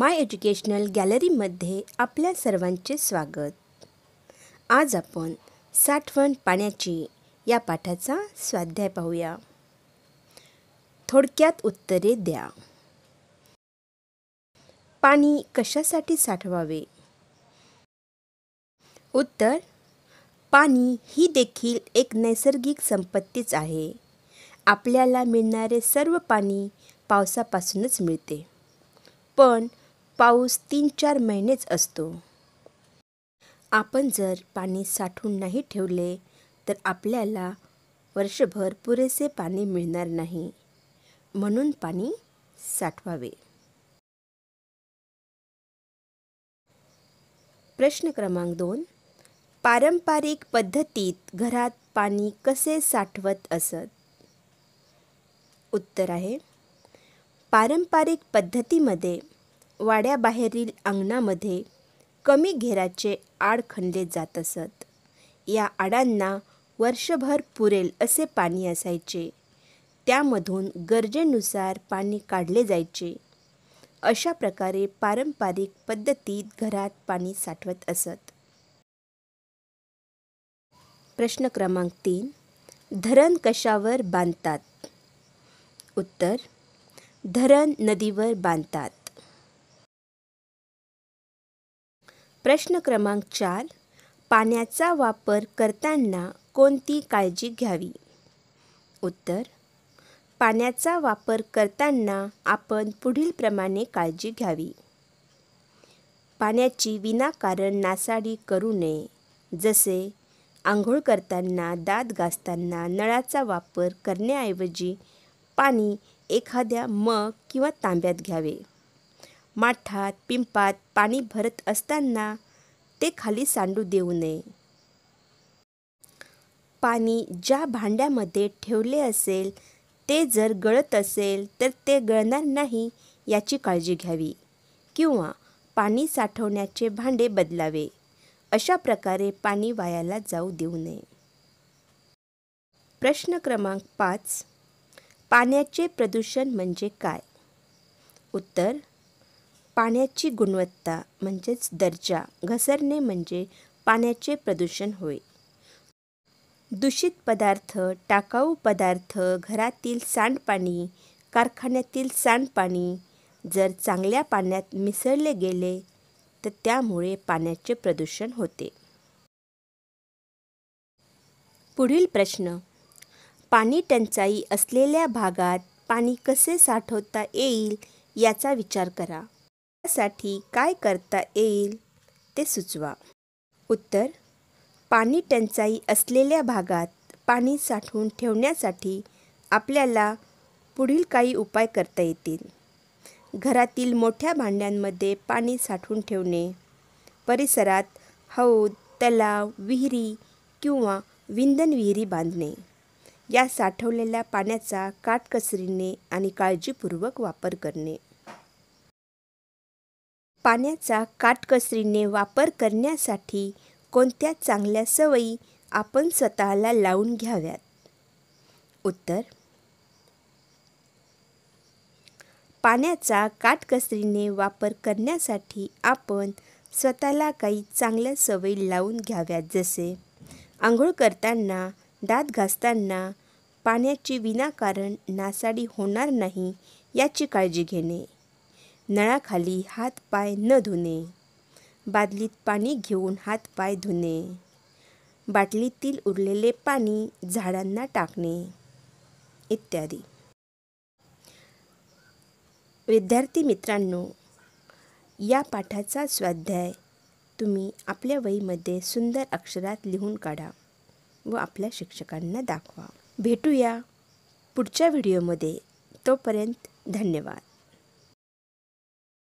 माय educational गॅलरीमध्ये आपल्या सर्वांचे स्वागत आज आपण साठवण पाण्याची या पाठाचा स्वाध्याय पाहूया थोडक्यात उत्तरे द्या पाणी कशासाठी साठवावे उत्तर पाणी ही देखील एक नैसर्गिक संपत्तीच आहे आपल्याला मिळणारे सर्व पाणी पावसापासूनच मिळते पण पाऊस तीन चार महिनेच असतो आपण जर पाणी साठून नाही ठेवले तर आपल्याला वर्षभर पुरेसे पाणी मिळणार नाही म्हणून पाणी साठवावे प्रश्न क्रमांक दोन पारंपरिक पद्धतीत घरात पाणी कसे साठवत असत उत्तर आहे पारंपरिक पद्धतीमध्ये वाड्याबाहेरील अंगणामध्ये कमी घेराचे आड खणले जात असत या आडांना वर्षभर पुरेल असे पाणी असायचे त्यामधून गरजेनुसार पाणी काढले जायचे अशा प्रकारे पारंपरिक पद्धतीत घरात पाणी साठवत असत प्रश्न क्रमांक तीन धरण कशावर बांधतात उत्तर धरण नदीवर बांधतात प्रश्न क्रमांक चार पाण्याचा वापर करताना कोणती काळजी घ्यावी उत्तर पाण्याचा वापर करताना आपण पुढीलप्रमाणे काळजी घ्यावी पाण्याची विनाकारण नासाडी करू नये जसे आंघोळ करताना दात घासताना नळाचा वापर करण्याऐवजी पाणी एखाद्या मग किंवा तांब्यात घ्यावे माठात पिंपात पाणी भरत असताना ते खाली सांडू देऊ नये पाणी ज्या भांड्यामध्ये ठेवले असेल ते जर गळत असेल तर ते गळणार नाही याची काळजी घ्यावी किंवा पाणी साठवण्याचे भांडे बदलावे अशा प्रकारे पाणी वायाला जाऊ देऊ नये प्रश्न क्रमांक पाच पाण्याचे प्रदूषण म्हणजे काय उत्तर पाण्याची गुणवत्ता म्हणजेच दर्जा घसरणे म्हणजे पाण्याचे प्रदूषण होय दूषित पदार्थ टाकाऊ पदार्थ घरातील सांडपाणी कारखान्यातील सांडपाणी जर चांगल्या पाण्यात मिसळले गेले तर त्यामुळे पाण्याचे प्रदूषण होते पुढील प्रश्न पाणी टंचाई असलेल्या भागात पाणी कसे साठवता येईल याचा विचार करा त्यासाठी काय करता येईल ते सुचवा उत्तर पाणी टंचाई असलेल्या भागात पाणी साठवून ठेवण्यासाठी आपल्याला पुढील काही उपाय करता येतील घरातील मोठ्या भांड्यांमध्ये पाणी साठवून ठेवणे परिसरात हौद तलाव विहिरी किंवा विंधन विहिरी बांधणे या साठवलेल्या पाण्याचा काटकसरीने आणि काळजीपूर्वक वापर करणे पाण्याचा काटकसरीने वापर करण्यासाठी कोणत्या चांगल्या सवयी आपण स्वतःला लावून घ्याव्यात उत्तर पाण्याचा काटकसरीने वापर करण्यासाठी आपण स्वतःला काही चांगल्या सवयी लावून घ्याव्यात जसे आंघोळ करताना दात घासताना पाण्याची विनाकारण नासाडी होणार नाही याची काळजी घेणे नळाखाली हातपाय न धुणे बादलीत पाणी घेऊन हातपाय धुणे बाटलीतील उरलेले पाणी झाडांना टाकणे इत्यादी विद्यार्थी मित्रांनो या पाठाचा स्वाध्याय तुम्ही आपल्या वहीमध्ये सुंदर अक्षरात लिहून काढा व आपल्या शिक्षकांना दाखवा भेटूया पुढच्या व्हिडिओमध्ये तोपर्यंत धन्यवाद